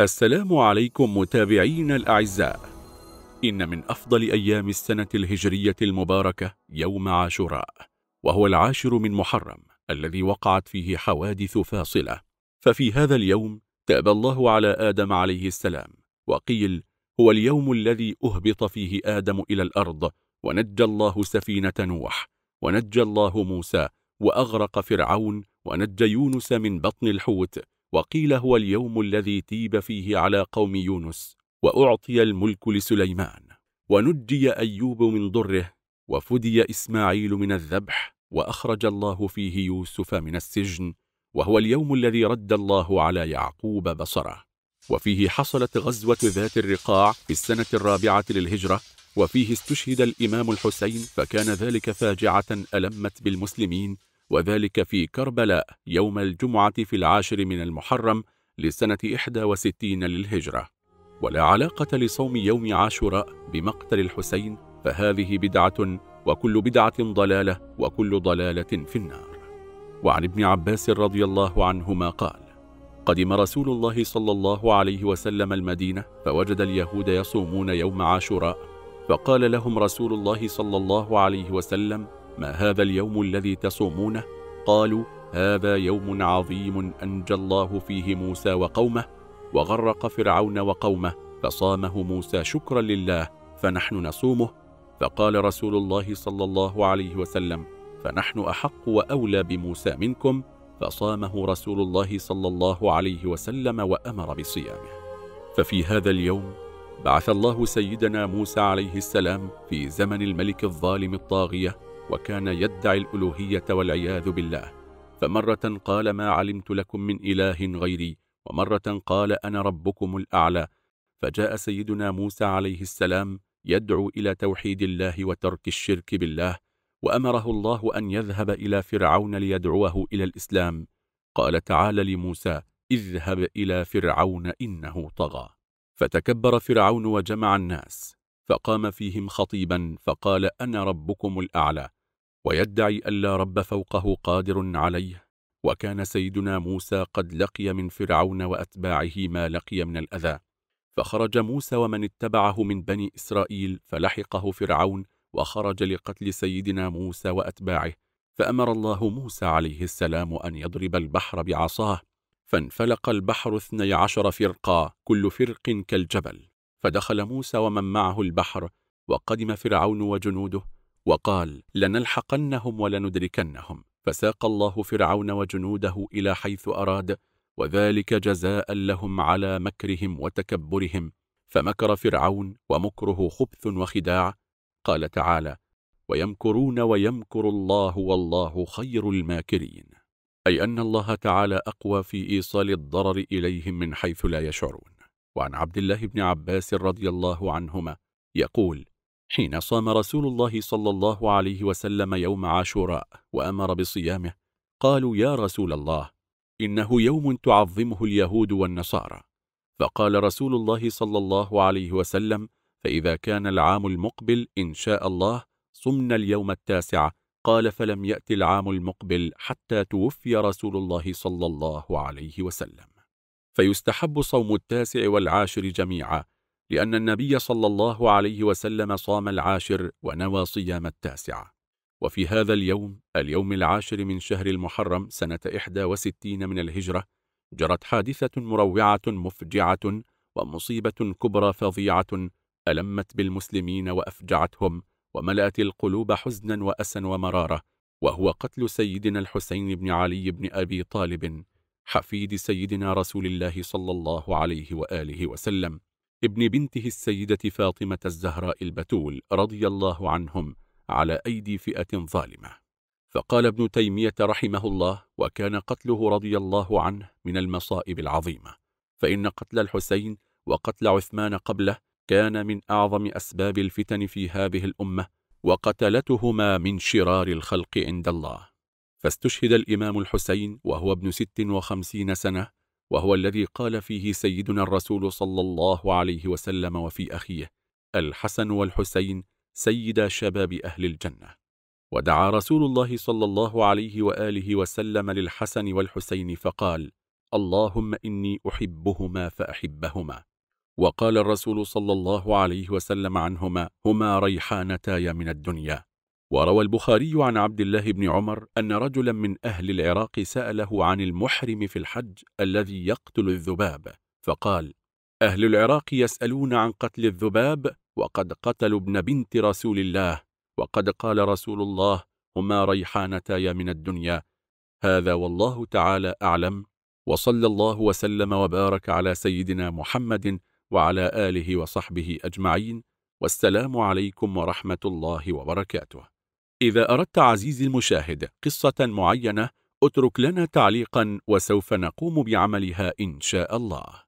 السلام عليكم متابعينا الأعزاء إن من أفضل أيام السنة الهجرية المباركة يوم عاشوراء وهو العاشر من محرم الذي وقعت فيه حوادث فاصلة ففي هذا اليوم تاب الله على آدم عليه السلام وقيل هو اليوم الذي أهبط فيه آدم إلى الأرض ونجى الله سفينة نوح ونجى الله موسى وأغرق فرعون ونجى يونس من بطن الحوت وقيل هو اليوم الذي تيب فيه على قوم يونس وأعطي الملك لسليمان ونجي أيوب من ضره وفدي إسماعيل من الذبح وأخرج الله فيه يوسف من السجن وهو اليوم الذي رد الله على يعقوب بصره وفيه حصلت غزوة ذات الرقاع في السنة الرابعة للهجرة وفيه استشهد الإمام الحسين فكان ذلك فاجعة ألمت بالمسلمين وذلك في كربلاء يوم الجمعة في العاشر من المحرم لسنة 61 للهجرة ولا علاقة لصوم يوم عاشوراء بمقتل الحسين فهذه بدعة وكل بدعة ضلالة وكل ضلالة في النار وعن ابن عباس رضي الله عنهما قال قدم رسول الله صلى الله عليه وسلم المدينة فوجد اليهود يصومون يوم عاشوراء فقال لهم رسول الله صلى الله عليه وسلم ما هذا اليوم الذي تصومونه قالوا هذا يوم عظيم أنجى الله فيه موسى وقومه وغرق فرعون وقومه فصامه موسى شكرا لله فنحن نصومه فقال رسول الله صلى الله عليه وسلم فنحن أحق وأولى بموسى منكم فصامه رسول الله صلى الله عليه وسلم وأمر بصيامه ففي هذا اليوم بعث الله سيدنا موسى عليه السلام في زمن الملك الظالم الطاغية وكان يدعي الألوهية والعياذ بالله فمرة قال ما علمت لكم من إله غيري ومرة قال أنا ربكم الأعلى فجاء سيدنا موسى عليه السلام يدعو إلى توحيد الله وترك الشرك بالله وأمره الله أن يذهب إلى فرعون ليدعوه إلى الإسلام قال تعالى لموسى اذهب إلى فرعون إنه طغى فتكبر فرعون وجمع الناس فقام فيهم خطيبا فقال أنا ربكم الأعلى ويدعي ألا رب فوقه قادر عليه وكان سيدنا موسى قد لقي من فرعون وأتباعه ما لقي من الأذى فخرج موسى ومن اتبعه من بني إسرائيل فلحقه فرعون وخرج لقتل سيدنا موسى وأتباعه فأمر الله موسى عليه السلام أن يضرب البحر بعصاه فانفلق البحر اثني عشر فرقا كل فرق كالجبل فدخل موسى ومن معه البحر وقدم فرعون وجنوده وقال لنلحقنهم ولندركنهم فساق الله فرعون وجنوده إلى حيث أراد وذلك جزاء لهم على مكرهم وتكبرهم فمكر فرعون ومكره خبث وخداع قال تعالى ويمكرون ويمكر الله والله خير الماكرين أي أن الله تعالى أقوى في إيصال الضرر إليهم من حيث لا يشعرون وعن عبد الله بن عباس رضي الله عنهما يقول حين صام رسول الله صلى الله عليه وسلم يوم عاشوراء وأمر بصيامه قالوا يا رسول الله إنه يوم تعظمه اليهود والنصارى فقال رسول الله صلى الله عليه وسلم فإذا كان العام المقبل إن شاء الله صمنا اليوم التاسع قال فلم يأتي العام المقبل حتى توفي رسول الله صلى الله عليه وسلم فيستحب صوم التاسع والعاشر جميعا لأن النبي صلى الله عليه وسلم صام العاشر ونوى صيام التاسعة وفي هذا اليوم اليوم العاشر من شهر المحرم سنة 61 من الهجرة جرت حادثة مروعة مفجعة ومصيبة كبرى فظيعة ألمت بالمسلمين وأفجعتهم وملأت القلوب حزنا وأسا ومرارة وهو قتل سيدنا الحسين بن علي بن أبي طالب حفيد سيدنا رسول الله صلى الله عليه وآله وسلم ابن بنته السيدة فاطمة الزهراء البتول رضي الله عنهم على أيدي فئة ظالمة فقال ابن تيمية رحمه الله وكان قتله رضي الله عنه من المصائب العظيمة فإن قتل الحسين وقتل عثمان قبله كان من أعظم أسباب الفتن في هذه الأمة وقتلتهما من شرار الخلق عند الله فاستشهد الإمام الحسين وهو ابن ست وخمسين سنة وهو الذي قال فيه سيدنا الرسول صلى الله عليه وسلم وفي أخيه الحسن والحسين سيدا شباب أهل الجنة ودعا رسول الله صلى الله عليه وآله وسلم للحسن والحسين فقال اللهم إني أحبهما فأحبهما وقال الرسول صلى الله عليه وسلم عنهما هما ريحانتاي من الدنيا وروى البخاري عن عبد الله بن عمر أن رجلا من أهل العراق سأله عن المحرم في الحج الذي يقتل الذباب فقال أهل العراق يسألون عن قتل الذباب وقد قتلوا ابن بنت رسول الله وقد قال رسول الله هما ريحانتايا من الدنيا هذا والله تعالى أعلم وصلى الله وسلم وبارك على سيدنا محمد وعلى آله وصحبه أجمعين والسلام عليكم ورحمة الله وبركاته إذا أردت عزيزي المشاهد قصة معينة اترك لنا تعليقا وسوف نقوم بعملها إن شاء الله